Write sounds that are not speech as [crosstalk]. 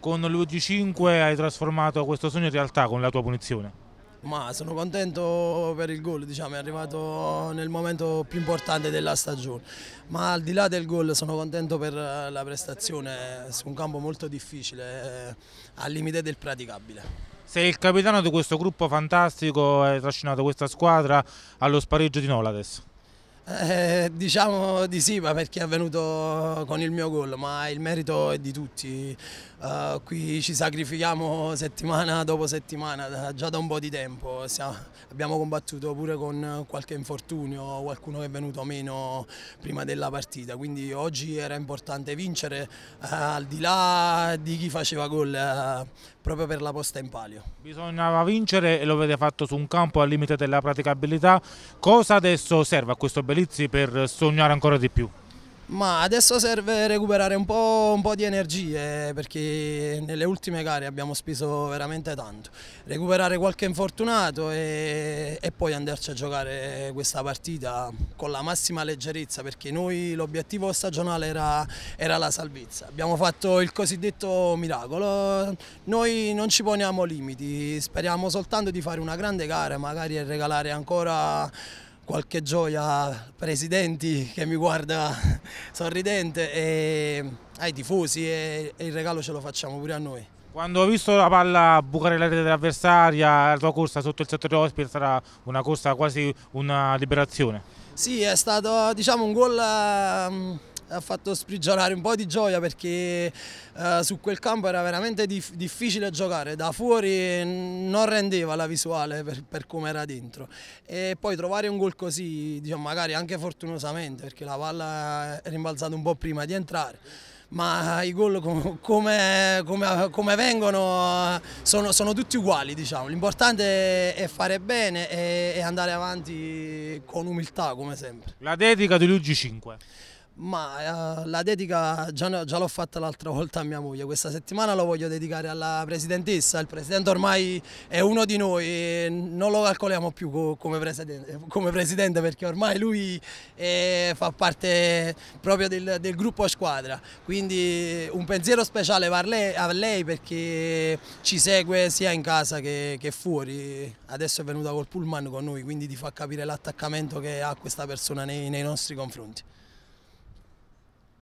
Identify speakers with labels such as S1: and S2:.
S1: con l'UG5 hai trasformato questo sogno in realtà con la tua punizione?
S2: Ma sono contento per il gol, diciamo, è arrivato nel momento più importante della stagione. Ma al di là del gol sono contento per la prestazione su un campo molto difficile, eh, al limite del praticabile. Sei il
S1: capitano di questo gruppo fantastico, hai trascinato questa squadra allo spareggio di Nola adesso.
S2: Eh, diciamo di sì, ma perché è avvenuto con il mio gol, ma il merito è di tutti. Uh, qui ci sacrifichiamo settimana dopo settimana, già da un po' di tempo. Siamo, abbiamo combattuto pure con qualche infortunio, qualcuno che è venuto meno prima della partita, quindi oggi era importante vincere, uh, al di là di chi faceva gol. Uh, proprio per la posta in palio.
S1: Bisognava vincere e lo avete fatto su un campo al limite della praticabilità. Cosa adesso serve a questo Belizzi per sognare ancora di più?
S2: Ma adesso serve recuperare un po', un po', di energie perché nelle ultime gare abbiamo speso veramente tanto. Recuperare qualche infortunato e, e poi andarci a giocare questa partita con la massima leggerezza perché noi l'obiettivo stagionale era, era, la salvezza. Abbiamo fatto il cosiddetto miracolo, noi non ci poniamo limiti, speriamo soltanto di fare una grande gara magari e regalare ancora qualche gioia presidenti che mi guarda [laughs] sorridente e ai tifosi e, il regalo ce lo facciamo pure a noi.
S1: Quando ho visto la palla bucare la rete dell'avversaria, la tua corsa sotto il settore ospite sarà una corsa quasi una liberazione?
S2: Sì, è stato diciamo un gol ehm, ha fatto sprigionare un po' di gioia perché eh, su quel campo era veramente dif difficile giocare, da fuori non rendeva la visuale per, per come era dentro e poi trovare un gol così, diciamo, magari anche fortunosamente perché la palla è rimbalzata un po' prima di entrare ma i gol come, come, come vengono sono, sono, tutti uguali diciamo. l'importante è fare bene e, e andare avanti con umiltà come sempre.
S1: La dedica di Luigi 5.
S2: Ma eh, la dedica già, già l'ho fatta l'altra volta a mia moglie, questa settimana lo voglio dedicare alla presidentessa, il presidente ormai è uno di noi, e non lo calcoliamo più co come, presidente, come, presidente, perché ormai lui eh, fa parte proprio del, del, gruppo squadra, quindi un pensiero speciale va a lei, a lei perché ci segue sia in casa che, che, fuori, adesso è venuta col pullman con noi, quindi ti fa capire l'attaccamento che ha questa persona nei, nei nostri confronti.